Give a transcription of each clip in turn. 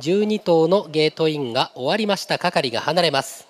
12頭のゲートインが終わりました係が離れます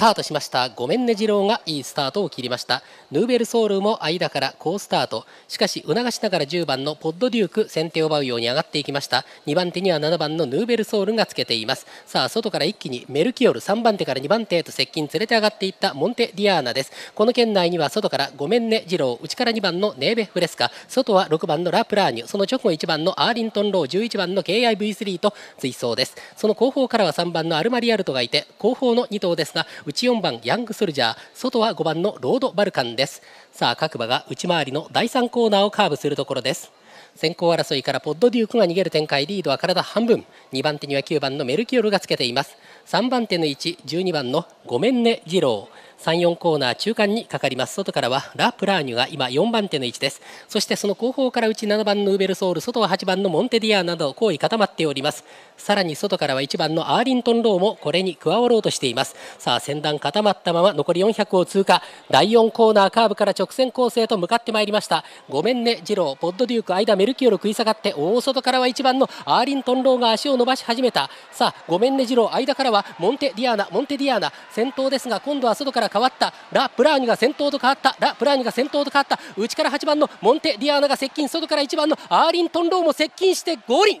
タートしましたごめんね次郎がいいスタートを切りましたヌーベルソウルも間から好スタートしかし促しながら10番のポッドデューク先手を奪うように上がっていきました2番手には7番のヌーベルソウルがつけていますさあ外から一気にメルキオル3番手から2番手へと接近連れて上がっていったモンテディアーナですこの圏内には外からごめんね次郎内から2番のネーベフレスカ外は6番のラプラーニュその直後1番のアーリントンロー11番の KIV3 と追走ですその後方からは3番のアルマリアルトがいて後方の2頭ですが内4番ヤングソルジャー外は5番のロードバルカンですさあ各馬が内回りの第3コーナーをカーブするところです先行争いからポッドデュークが逃げる展開リードは体半分2番手には9番のメルキオルがつけています3番手の位置1 2番のゴメンネ・ジロ3、4コーナー中間にかかります。外からはラ・プラーニュが今4番手の位置です。そしてその後方から内7番のウベルソール、外は8番のモンテディアなど好位固まっております。さらに外からは1番のアーリントン・ローもこれに加わろうとしています。さあ、先端固まったまま残り400を通過。第4コーナーカーブから直線構成と向かってまいりました。ごめんね、ジロー、ポッドデューク、間メルキオル食い下がって、大外からは1番のアーリントン・ローが足を伸ばし始めた。さあ、ごめんね、ジロー、間からはモンテディアーナ、モンテディアーナ、先頭ですが、今度は外から変わったラ・プラーニュが先頭と変わったラ・プラーニュが先頭と変わった内から8番のモンテ・ディアーナが接近外から1番のアーリントン・ローも接近して五輪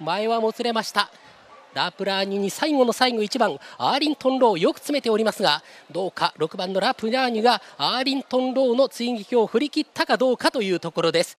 前はもつれましたラプラーニュに最後の最後1番アーリントン・ローよく詰めておりますがどうか6番のラプラーニュがアーリントン・ローの追撃を振り切ったかどうかというところです。